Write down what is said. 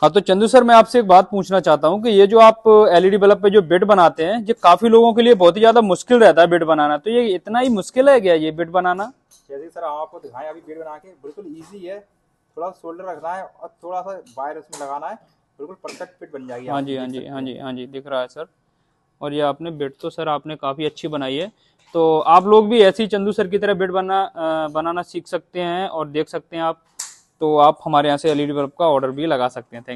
हाँ तो चंदू सर मैं आपसे एक बात पूछना चाहता हूँ कि ये जो आप एलईडी e बल्ब पे जो बेड बनाते हैं ये काफी लोगों के लिए बहुत ही ज्यादा मुश्किल रहता है बेड बनाना तो ये इतना ही मुश्किल है क्या ये बेड बनाना जैसे सर हम आपको दिखाएं अभी बेड बना के बिल्कुल ईजी है थोड़ा सा शोल्डर रखना है और थोड़ा सा वायर उसमें लगाना है बिल्कुल परफेक्ट फिट बन जाएगी हाँ जी हाँ जी हाँ जी हाँ जी दिख रहा है सर और ये आपने बेड तो सर आपने काफ़ी अच्छी बनाई है तो आप लोग भी ऐसी चंदू सर की तरह बेड बना बनाना सीख सकते हैं और देख सकते हैं आप तो आप हमारे यहाँ से एल ई बल्ब का ऑर्डर भी लगा सकते हैं थैंक